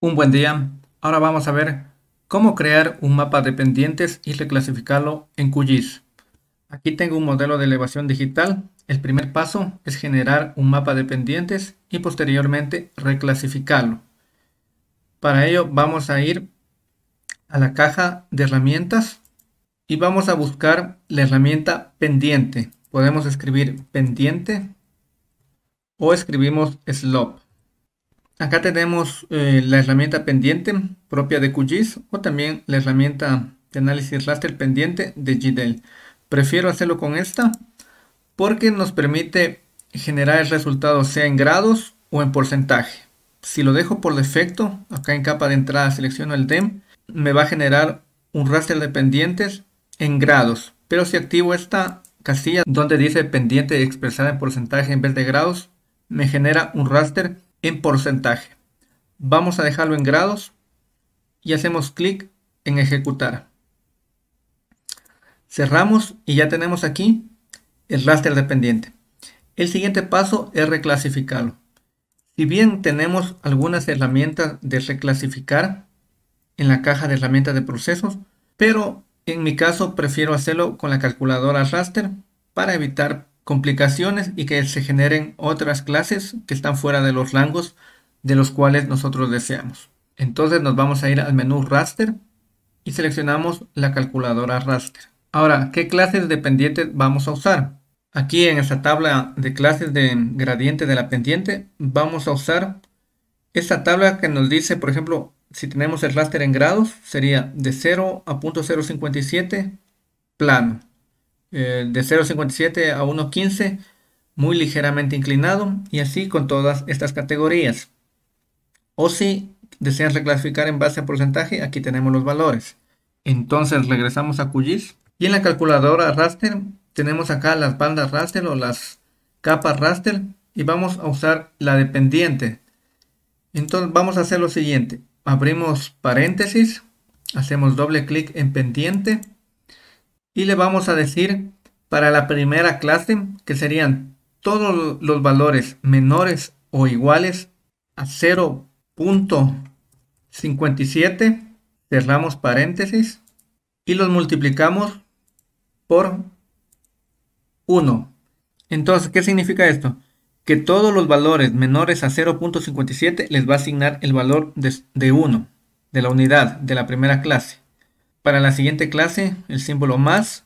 Un buen día, ahora vamos a ver cómo crear un mapa de pendientes y reclasificarlo en QGIS. Aquí tengo un modelo de elevación digital. El primer paso es generar un mapa de pendientes y posteriormente reclasificarlo. Para ello vamos a ir a la caja de herramientas y vamos a buscar la herramienta pendiente. Podemos escribir pendiente o escribimos slope. Acá tenemos eh, la herramienta pendiente propia de QGIS o también la herramienta de análisis raster pendiente de GDEL. Prefiero hacerlo con esta porque nos permite generar el resultado sea en grados o en porcentaje. Si lo dejo por defecto, acá en capa de entrada selecciono el DEM, me va a generar un raster de pendientes en grados. Pero si activo esta casilla donde dice pendiente expresada en porcentaje en vez de grados, me genera un raster en porcentaje. Vamos a dejarlo en grados y hacemos clic en ejecutar. Cerramos y ya tenemos aquí el raster dependiente. El siguiente paso es reclasificarlo. Si bien tenemos algunas herramientas de reclasificar en la caja de herramientas de procesos, pero en mi caso prefiero hacerlo con la calculadora raster para evitar complicaciones y que se generen otras clases que están fuera de los rangos de los cuales nosotros deseamos. Entonces nos vamos a ir al menú raster y seleccionamos la calculadora raster. Ahora, ¿qué clases de pendiente vamos a usar? Aquí en esta tabla de clases de gradiente de la pendiente vamos a usar esta tabla que nos dice, por ejemplo, si tenemos el raster en grados, sería de 0 a 0.057 plano. Eh, de 0,57 a 1,15, muy ligeramente inclinado, y así con todas estas categorías. O si desean reclasificar en base a porcentaje, aquí tenemos los valores. Entonces regresamos a QGIS y en la calculadora raster tenemos acá las bandas raster o las capas raster y vamos a usar la dependiente. Entonces vamos a hacer lo siguiente. Abrimos paréntesis, hacemos doble clic en pendiente y le vamos a decir para la primera clase que serían todos los valores menores o iguales a 0.57, cerramos paréntesis y los multiplicamos por 1. Entonces, ¿qué significa esto? Que todos los valores menores a 0.57 les va a asignar el valor de, 1, de la unidad, de la primera clase. Para la siguiente clase, el símbolo más,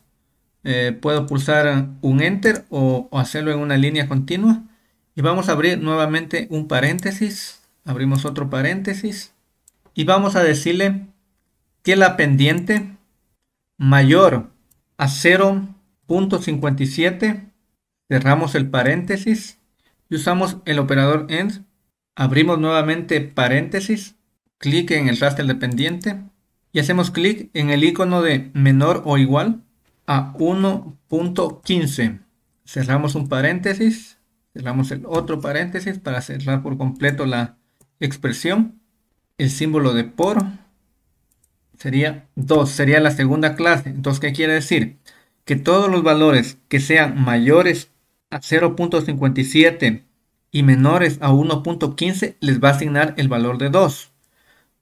eh, puedo pulsar un Enter o, hacerlo en una línea continua. Y vamos a abrir nuevamente un paréntesis. Abrimos otro paréntesis. Y vamos a decirle que la pendiente mayor a 0.57. Cerramos el paréntesis y usamos el operador end. Abrimos nuevamente paréntesis. Clic en el raster de pendiente y hacemos clic en el icono de menor o igual a 1.15. Cerramos un paréntesis, cerramos el otro paréntesis para cerrar por completo la expresión. El símbolo de por sería 2, sería la segunda clase. Entonces, ¿qué quiere decir? Que todos los valores que sean mayores a 0.57 y menores a 1.15 les va a asignar el valor de 2.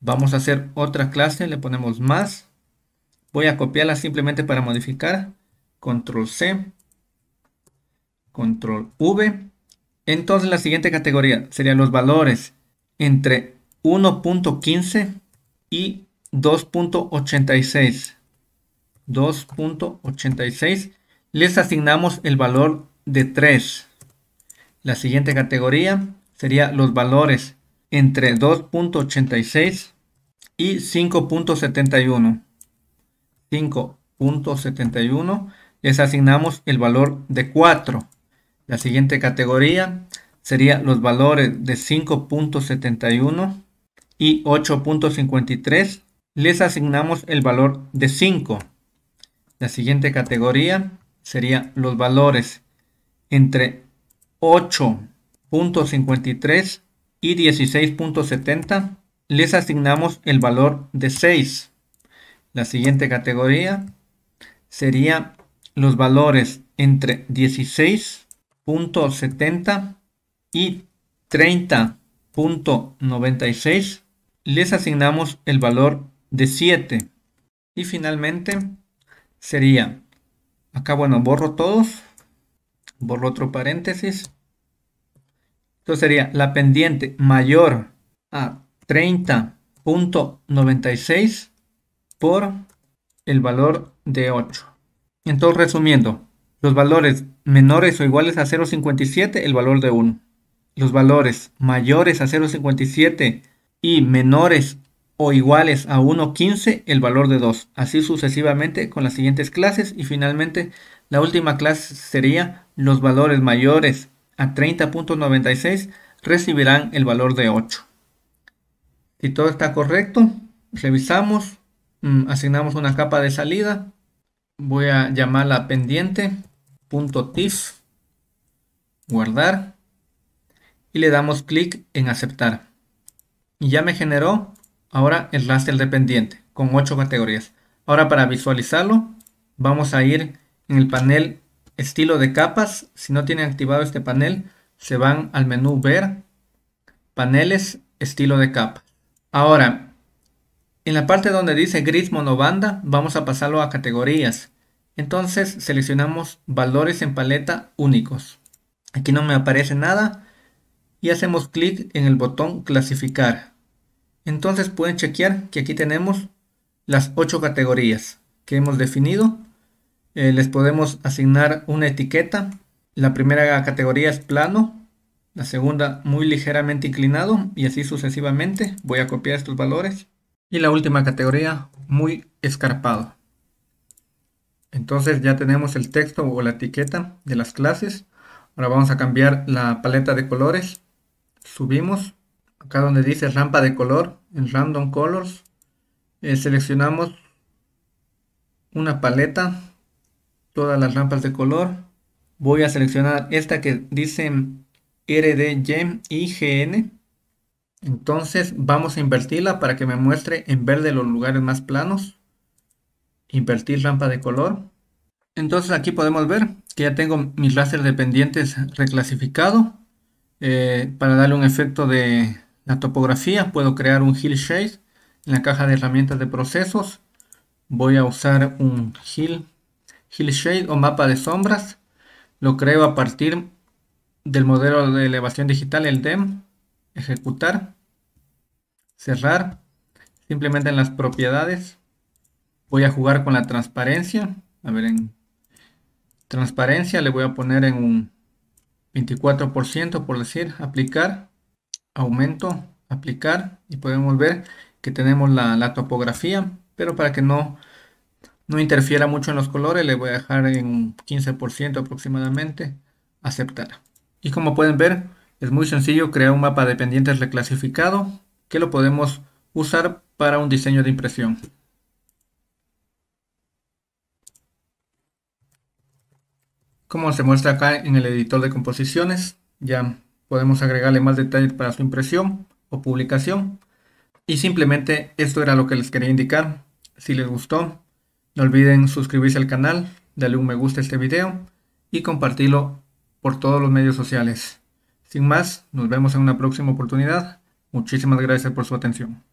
Vamos a hacer otra clase, le ponemos más. Voy a copiarla simplemente para modificar. Control C. Control V. Entonces la siguiente categoría serían los valores entre 1.15 y 2.86. 2.86. Les asignamos el valor de 3. La siguiente categoría sería los valores entre 2.86 y 5.71. 5.71 les asignamos el valor de 4. La siguiente categoría sería los valores de 5.71 y 8.53. Les asignamos el valor de 5. La siguiente categoría sería los valores entre 8.53 y 16.70 les asignamos el valor de 6. La siguiente categoría sería los valores entre 16.70 y 30.96 les asignamos el valor de 7 y finalmente sería acá bueno borro todos borro otro paréntesis sería la pendiente mayor a 30.96 por el valor de 8. Entonces resumiendo, los valores menores o iguales a 0.57, el valor de 1. Los valores mayores a 0.57 y menores o iguales a 1.15, el valor de 2. Así sucesivamente con las siguientes clases y finalmente la última clase sería los valores mayores a 30.96 recibirán el valor de 8. Si todo está correcto, revisamos, mm, asignamos una capa de salida. Voy a llamarla pendiente, punto guardar y le damos clic en aceptar. Y ya me generó ahora el raster de pendiente con 8 categorías. Ahora para visualizarlo vamos a ir en el panel estilo de capas. Si no tienen activado este panel, se van al menú ver, paneles, estilo de capa. Ahora, en la parte donde dice gris monobanda, vamos a pasarlo a categorías. Entonces seleccionamos valores en paleta únicos. Aquí no me aparece nada y hacemos clic en el botón clasificar. Entonces pueden chequear que aquí tenemos las 8 categorías que hemos definido eh, les podemos asignar una etiqueta. La primera categoría es plano, la segunda muy ligeramente inclinado y así sucesivamente. Voy a copiar estos valores. Y la última categoría, muy escarpado. Entonces ya tenemos el texto o la etiqueta de las clases. Ahora vamos a cambiar la paleta de colores. Subimos. Acá donde dice rampa de color, en Random Colors, eh, seleccionamos una paleta todas las rampas de color. Voy a seleccionar esta que dice G IGN. Entonces vamos a invertirla para que me muestre en verde los lugares más planos. Invertir rampa de color. Entonces aquí podemos ver que ya tengo mis láseres de pendientes reclasificado. Eh, para darle un efecto de la topografía puedo crear un hill shade en la caja de herramientas de procesos. Voy a usar un hill Hillshade o mapa de sombras. Lo creo a partir del modelo de elevación digital, el DEM. Ejecutar. Cerrar. Simplemente en las propiedades. Voy a jugar con la transparencia. A ver, en transparencia le voy a poner en un 24% por decir. Aplicar. Aumento. Aplicar. Y podemos ver que tenemos la topografía. Pero para que no no interfiera mucho en los colores, le voy a dejar en 15% aproximadamente, aceptar. Y como pueden ver, es muy sencillo crear un mapa de pendientes reclasificado que lo podemos usar para un diseño de impresión. Como se muestra acá en el editor de composiciones, ya podemos agregarle más detalles para su impresión o publicación. Y simplemente esto era lo que les quería indicar. Si les gustó, no olviden suscribirse al canal, darle un me gusta a este video y compartirlo por todos los medios sociales. Sin más, nos vemos en una próxima oportunidad. Muchísimas gracias por su atención.